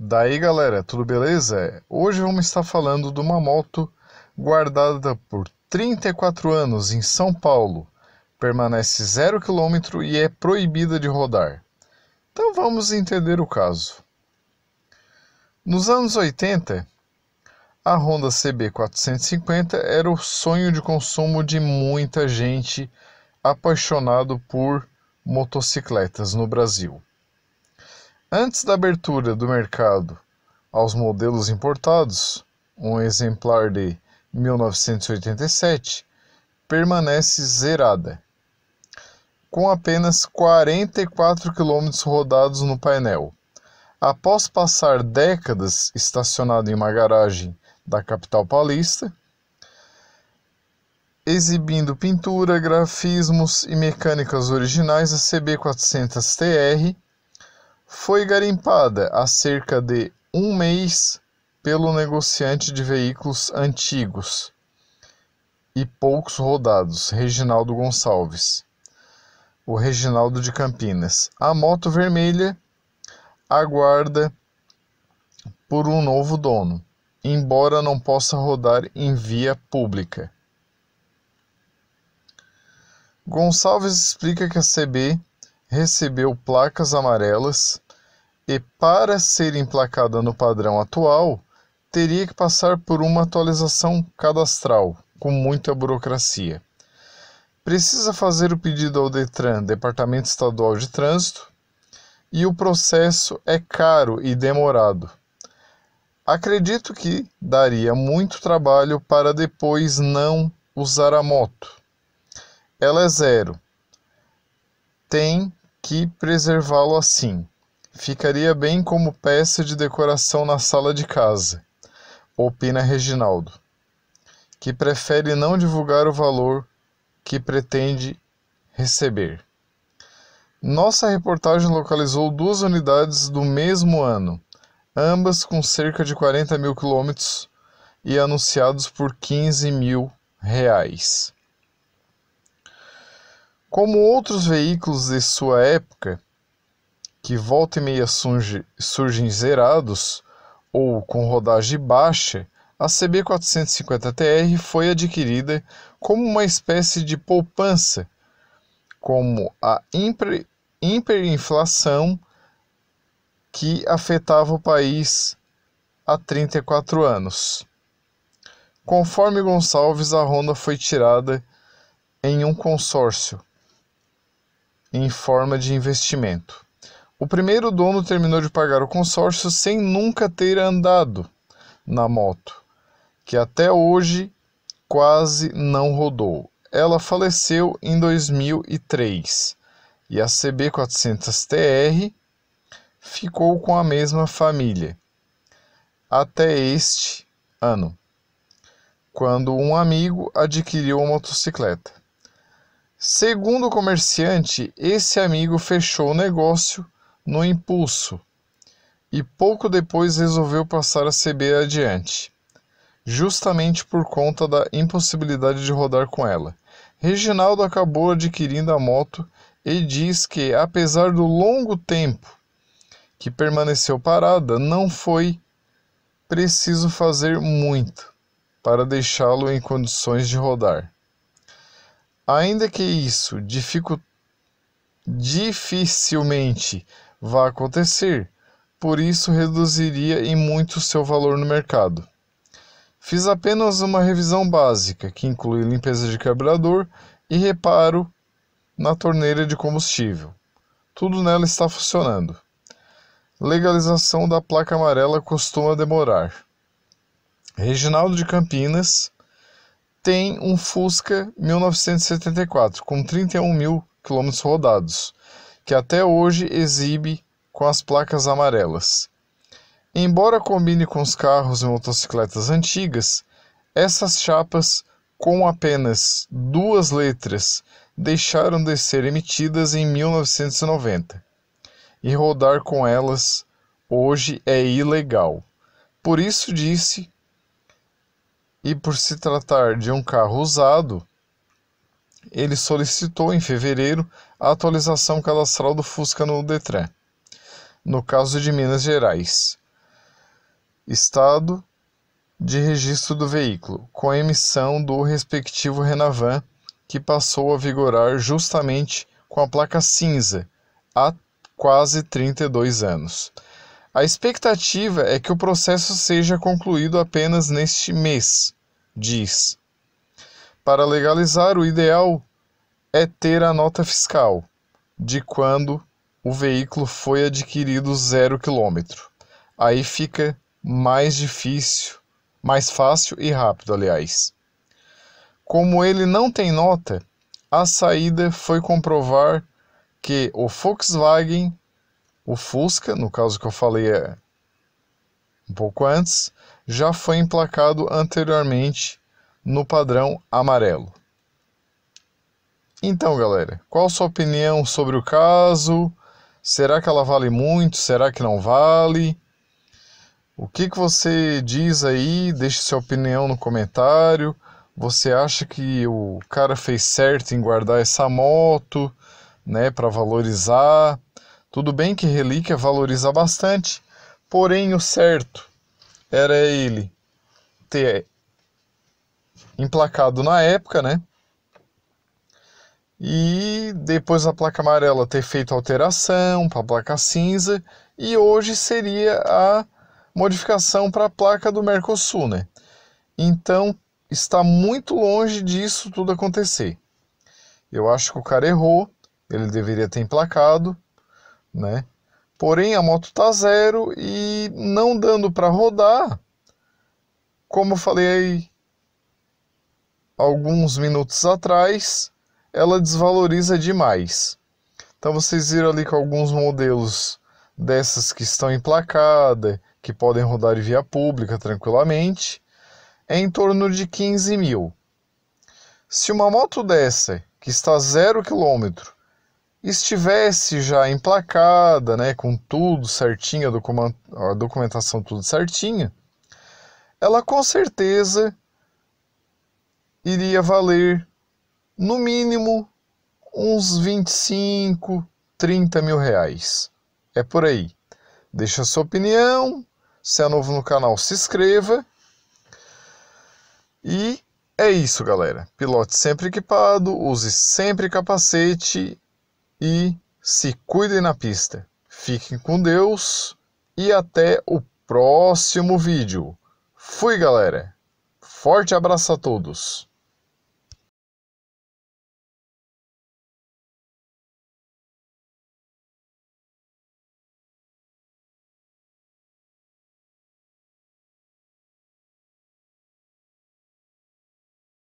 Daí galera, tudo beleza? Hoje vamos estar falando de uma moto guardada por 34 anos em São Paulo, permanece zero quilômetro e é proibida de rodar. Então vamos entender o caso. Nos anos 80, a Honda CB450 era o sonho de consumo de muita gente apaixonado por motocicletas no Brasil. Antes da abertura do mercado aos modelos importados, um exemplar de 1987 permanece zerada, com apenas 44 km rodados no painel. Após passar décadas estacionado em uma garagem da capital paulista, exibindo pintura, grafismos e mecânicas originais, a CB400 TR foi garimpada há cerca de um mês pelo negociante de veículos antigos e poucos rodados, Reginaldo Gonçalves, o Reginaldo de Campinas. A moto vermelha aguarda por um novo dono, embora não possa rodar em via pública. Gonçalves explica que a CB recebeu placas amarelas e, para ser emplacada no padrão atual, teria que passar por uma atualização cadastral, com muita burocracia. Precisa fazer o pedido ao Detran, Departamento Estadual de Trânsito, e o processo é caro e demorado. Acredito que daria muito trabalho para depois não usar a moto. Ela é zero. Tem que preservá-lo assim. Ficaria bem como peça de decoração na sala de casa, opina Reginaldo, que prefere não divulgar o valor que pretende receber. Nossa reportagem localizou duas unidades do mesmo ano, ambas com cerca de 40 mil quilômetros e anunciados por 15 mil reais. Como outros veículos de sua época, que volta e meia surge, surgem zerados ou com rodagem baixa, a CB450TR foi adquirida como uma espécie de poupança, como a hiperinflação que afetava o país há 34 anos. Conforme Gonçalves, a Honda foi tirada em um consórcio em forma de investimento. O primeiro dono terminou de pagar o consórcio sem nunca ter andado na moto, que até hoje quase não rodou. Ela faleceu em 2003 e a CB400TR ficou com a mesma família até este ano, quando um amigo adquiriu a motocicleta. Segundo o comerciante, esse amigo fechou o negócio no impulso e pouco depois resolveu passar a CB adiante, justamente por conta da impossibilidade de rodar com ela. Reginaldo acabou adquirindo a moto e diz que, apesar do longo tempo que permaneceu parada, não foi preciso fazer muito para deixá-lo em condições de rodar. Ainda que isso dificu... dificilmente vá acontecer, por isso reduziria em muito seu valor no mercado. Fiz apenas uma revisão básica, que inclui limpeza de carburador e reparo na torneira de combustível. Tudo nela está funcionando. Legalização da placa amarela costuma demorar. Reginaldo de Campinas, tem um Fusca 1974 com 31 mil quilômetros rodados, que até hoje exibe com as placas amarelas. Embora combine com os carros e motocicletas antigas, essas chapas com apenas duas letras deixaram de ser emitidas em 1990 e rodar com elas hoje é ilegal. Por isso disse e por se tratar de um carro usado, ele solicitou em fevereiro a atualização cadastral do Fusca no Detran. No caso de Minas Gerais, estado de registro do veículo, com emissão do respectivo Renavan, que passou a vigorar justamente com a placa cinza há quase 32 anos. A expectativa é que o processo seja concluído apenas neste mês diz: Para legalizar, o ideal é ter a nota fiscal de quando o veículo foi adquirido zero quilômetro. Aí fica mais difícil, mais fácil e rápido, aliás. Como ele não tem nota, a saída foi comprovar que o Volkswagen, o Fusca, no caso que eu falei é um pouco antes, já foi emplacado anteriormente no padrão amarelo. Então, galera, qual sua opinião sobre o caso? Será que ela vale muito? Será que não vale? O que, que você diz aí? Deixe sua opinião no comentário. Você acha que o cara fez certo em guardar essa moto, né, para valorizar? Tudo bem que relíquia valoriza bastante, Porém, o certo era ele ter emplacado na época, né? E depois a placa amarela ter feito alteração para a placa cinza. E hoje seria a modificação para a placa do Mercosul, né? Então está muito longe disso tudo acontecer. Eu acho que o cara errou, ele deveria ter emplacado, né? Porém, a moto está zero e não dando para rodar, como eu falei alguns minutos atrás, ela desvaloriza demais. Então vocês viram ali que alguns modelos dessas que estão emplacadas, que podem rodar em via pública tranquilamente, é em torno de 15 mil. Se uma moto dessa, que está zero quilômetro, estivesse já emplacada, né, com tudo certinho, a documentação tudo certinha, ela com certeza iria valer no mínimo uns 25, 30 mil reais. É por aí. Deixa sua opinião. Se é novo no canal, se inscreva. E é isso, galera. Pilote sempre equipado, use sempre capacete e se cuidem na pista. Fiquem com Deus e até o próximo vídeo. Fui, galera! Forte abraço a todos!